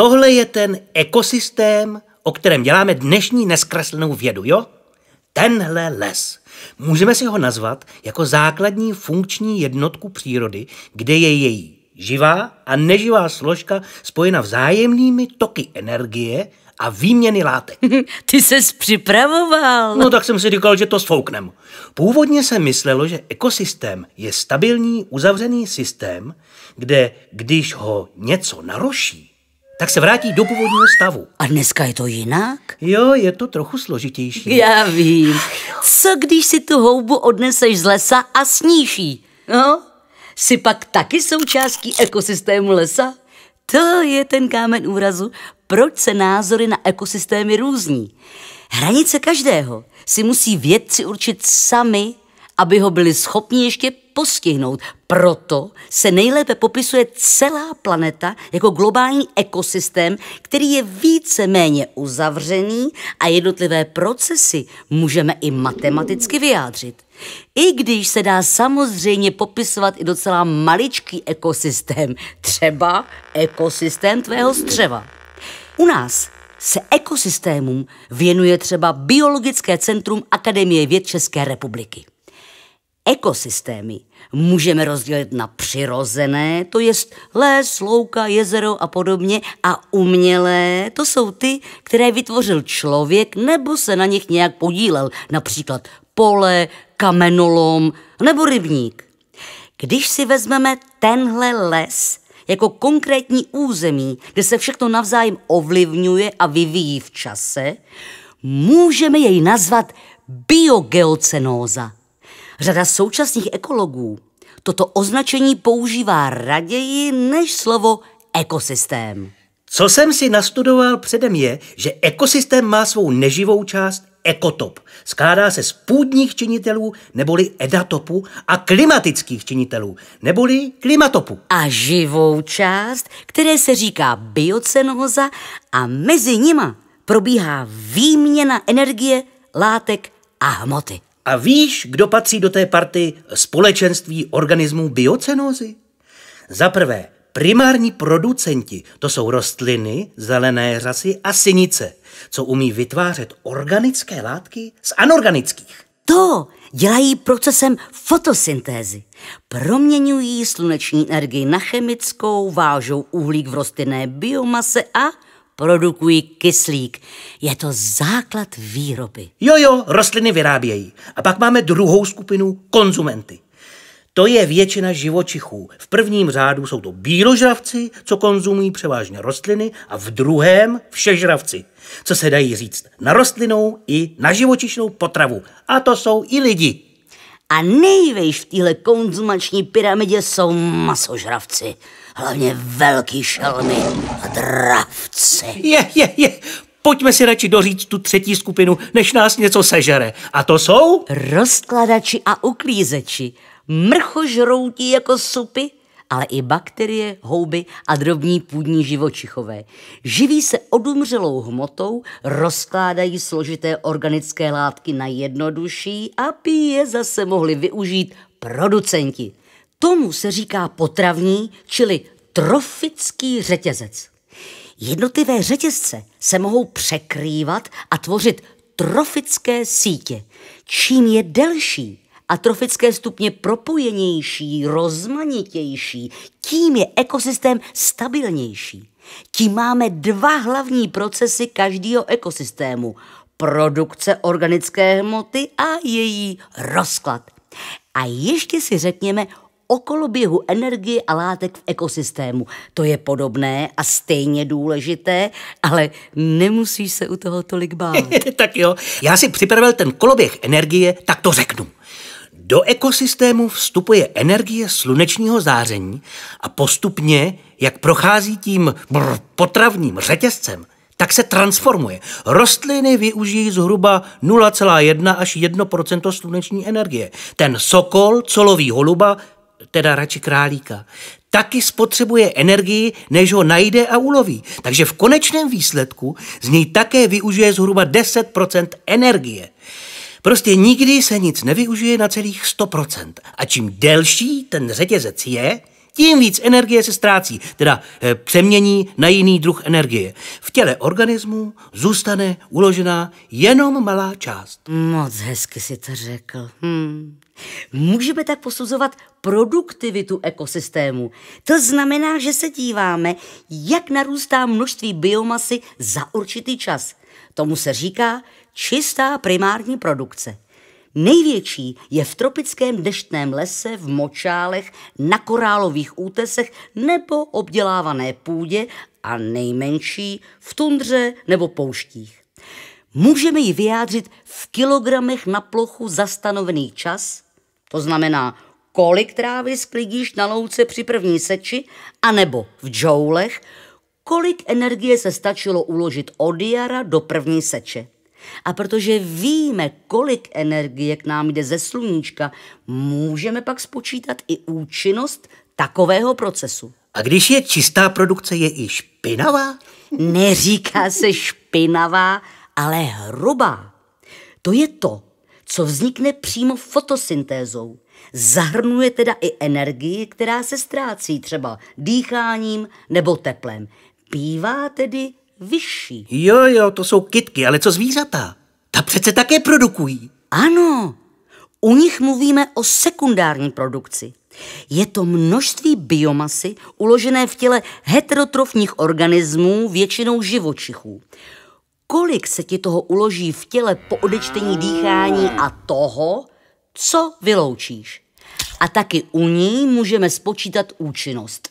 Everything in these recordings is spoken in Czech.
Tohle je ten ekosystém, o kterém děláme dnešní neskreslenou vědu, jo? Tenhle les. Můžeme si ho nazvat jako základní funkční jednotku přírody, kde je její živá a neživá složka spojena vzájemnými toky energie a výměny látek. Ty se připravoval. No tak jsem si říkal, že to sfouknem. Původně se myslelo, že ekosystém je stabilní, uzavřený systém, kde když ho něco naruší, tak se vrátí do původního stavu. A dneska je to jinak? Jo, je to trochu složitější. Já vím. Co když si tu houbu odneseš z lesa a sníší? No, jsi pak taky součástí ekosystému lesa? To je ten kámen úrazu, proč se názory na ekosystémy různí. Hranice každého si musí vědci určit sami, aby ho byli schopni ještě postihnout. Proto se nejlépe popisuje celá planeta jako globální ekosystém, který je více méně uzavřený a jednotlivé procesy můžeme i matematicky vyjádřit. I když se dá samozřejmě popisovat i docela maličký ekosystém, třeba ekosystém tvého střeva. U nás se ekosystémům věnuje třeba Biologické centrum Akademie věd České republiky. Ekosystémy můžeme rozdělit na přirozené, to je les, louka, jezero a podobně, a umělé, to jsou ty, které vytvořil člověk nebo se na nich nějak podílel, například pole, kamenolom nebo rybník. Když si vezmeme tenhle les jako konkrétní území, kde se všechno navzájem ovlivňuje a vyvíjí v čase, můžeme jej nazvat biogeocenóza – Řada současných ekologů toto označení používá raději než slovo ekosystém. Co jsem si nastudoval předem je, že ekosystém má svou neživou část ekotop. Skládá se z půdních činitelů neboli edatopu a klimatických činitelů neboli klimatopu. A živou část, které se říká biocenóza a mezi nima probíhá výměna energie, látek a hmoty. A víš, kdo patří do té party společenství organismů biocenózy? Za prvé, primární producenti, to jsou rostliny, zelené řasy a sinice, co umí vytvářet organické látky z anorganických. To dělají procesem fotosyntézy. Proměňují sluneční energii na chemickou, vážou uhlík v rostlinné biomase a produkují kyslík. Je to základ výroby. Jo, jo, rostliny vyrábějí. A pak máme druhou skupinu konzumenty. To je většina živočichů. V prvním řádu jsou to bíložravci, co konzumují převážně rostliny, a v druhém všežravci, co se dají říct na rostlinou i na živočišnou potravu. A to jsou i lidi. A nejvejš v téhle konzumační pyramidě jsou masožravci. Hlavně velký šelmy a dravci. Je, je, je. Pojďme si radši doříct tu třetí skupinu, než nás něco sežere. A to jsou? Rozkladači a uklízeči. Mrchožroutí jako supy, ale i bakterie, houby a drobní půdní živočichové. Živí se odumřelou hmotou, rozkládají složité organické látky na jednodušší, aby je zase mohli využít producenti. Tomu se říká potravní, čili trofický řetězec. Jednotlivé řetězce se mohou překrývat a tvořit trofické sítě. Čím je delší, atrofické stupně propojenější, rozmanitější, tím je ekosystém stabilnější. Tím máme dva hlavní procesy každého ekosystému. Produkce organické hmoty a její rozklad. A ještě si řekněme okolo běhu energie a látek v ekosystému. To je podobné a stejně důležité, ale nemusíš se u toho tolik bát. tak jo, já si připravil ten koloběh energie, tak to řeknu. Do ekosystému vstupuje energie slunečního záření a postupně, jak prochází tím brr, potravním řetězcem, tak se transformuje. Rostliny využijí zhruba 0,1 až 1 sluneční energie. Ten sokol, colový holuba, teda radši králíka, taky spotřebuje energii, než ho najde a uloví. Takže v konečném výsledku z něj také využije zhruba 10 energie. Prostě nikdy se nic nevyužije na celých 100%. A čím delší ten řetězec je, tím víc energie se ztrácí, teda eh, přemění na jiný druh energie. V těle organismu zůstane uložená jenom malá část. Moc hezky si to řekl. Hmm. Můžeme tak posuzovat produktivitu ekosystému. To znamená, že se díváme, jak narůstá množství biomasy za určitý čas. Tomu se říká čistá primární produkce. Největší je v tropickém deštném lese, v močálech, na korálových útesech nebo obdělávané půdě a nejmenší v tundře nebo pouštích. Můžeme ji vyjádřit v kilogramech na plochu za stanovený čas, to znamená, kolik trávy sklidíš na louce při první seči, anebo v džoulech, kolik energie se stačilo uložit od jara do první seče. A protože víme, kolik energie k nám jde ze sluníčka, můžeme pak spočítat i účinnost takového procesu. A když je čistá produkce, je i špinavá? Neříká se špinavá, ale hrubá. To je to, co vznikne přímo fotosyntézou. Zahrnuje teda i energii, která se ztrácí třeba dýcháním nebo teplem. Bývá tedy vyšší. Jo, jo, to jsou kitky, ale co zvířata? Ta přece také produkují. Ano, u nich mluvíme o sekundární produkci. Je to množství biomasy uložené v těle heterotrofních organismů, většinou živočichů. Kolik se ti toho uloží v těle po odečtení dýchání a toho, co vyloučíš? A taky u ní můžeme spočítat účinnost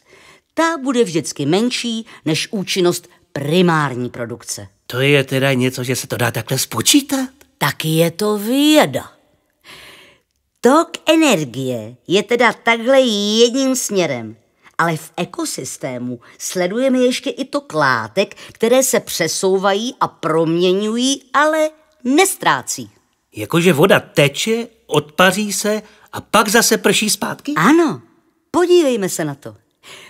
ta bude vždycky menší než účinnost primární produkce. To je teda něco, že se to dá takhle spočítat? Tak je to věda. Tok energie je teda takhle jedním směrem, ale v ekosystému sledujeme ještě i tok látek, které se přesouvají a proměňují, ale nestrácí. Jakože voda teče, odpaří se a pak zase prší zpátky? Ano, podívejme se na to.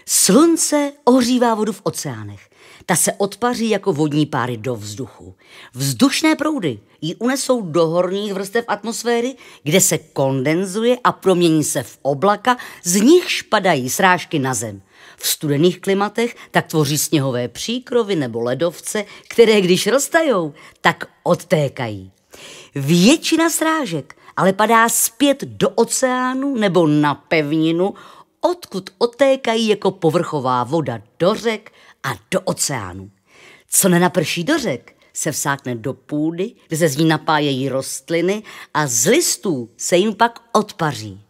Slunce ohřívá vodu v oceánech. Ta se odpaří jako vodní páry do vzduchu. Vzdušné proudy ji unesou do horních vrstev atmosféry, kde se kondenzuje a promění se v oblaka, z nich špadají srážky na zem. V studených klimatech tak tvoří sněhové příkrovy nebo ledovce, které když roztajou, tak odtékají. Většina srážek ale padá zpět do oceánu nebo na pevninu, odkud otékají jako povrchová voda do řek a do oceánu. Co nenaprší do řek, se vsákne do půdy, kde se z ní napájejí rostliny a z listů se jim pak odpaří.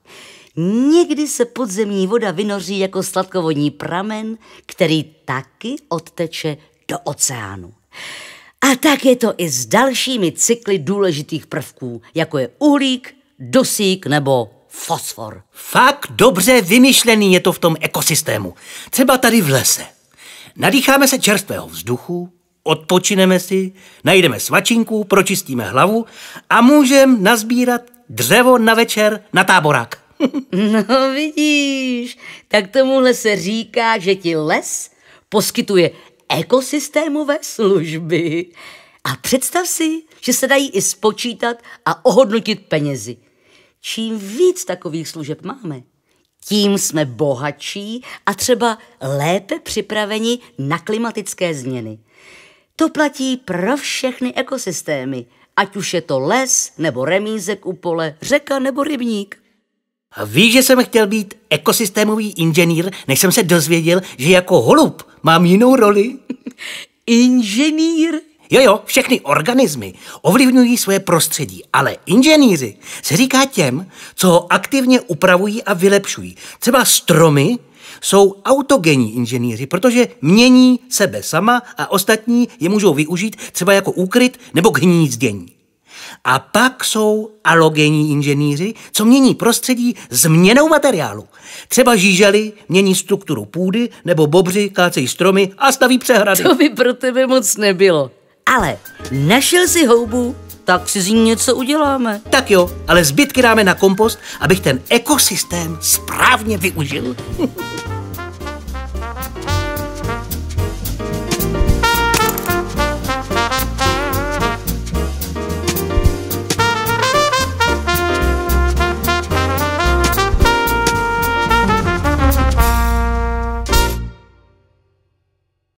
Někdy se podzemní voda vynoří jako sladkovodní pramen, který taky odteče do oceánu. A tak je to i s dalšími cykly důležitých prvků, jako je uhlík, dusík nebo fosfor. Fakt dobře vymyšlený je to v tom ekosystému. Třeba tady v lese. Nadýcháme se čerstvého vzduchu, odpočineme si, najdeme svačinku, pročistíme hlavu a můžeme nazbírat dřevo na večer na táborák. no vidíš, tak tomuhle se říká, že ti les poskytuje ekosystémové služby. A představ si, že se dají i spočítat a ohodnotit penězi – Čím víc takových služeb máme, tím jsme bohatší a třeba lépe připraveni na klimatické změny. To platí pro všechny ekosystémy, ať už je to les nebo remízek u pole, řeka nebo rybník. A víš, že jsem chtěl být ekosystémový inženýr, než jsem se dozvěděl, že jako holub mám jinou roli? inženýr? Jo, jo, všechny organismy ovlivňují své prostředí, ale inženýři se říká těm, co ho aktivně upravují a vylepšují. Třeba stromy jsou autogenní inženýři, protože mění sebe sama a ostatní je můžou využít třeba jako úkryt nebo k hnízdění. A pak jsou alogenní inženýři, co mění prostředí změnou materiálu. Třeba žížely mění strukturu půdy, nebo bobři kácejí stromy a staví přehrady. To by pro tebe moc nebylo. Ale našel si houbu, tak si z ní něco uděláme. Tak jo, ale zbytky dáme na kompost, abych ten ekosystém správně využil.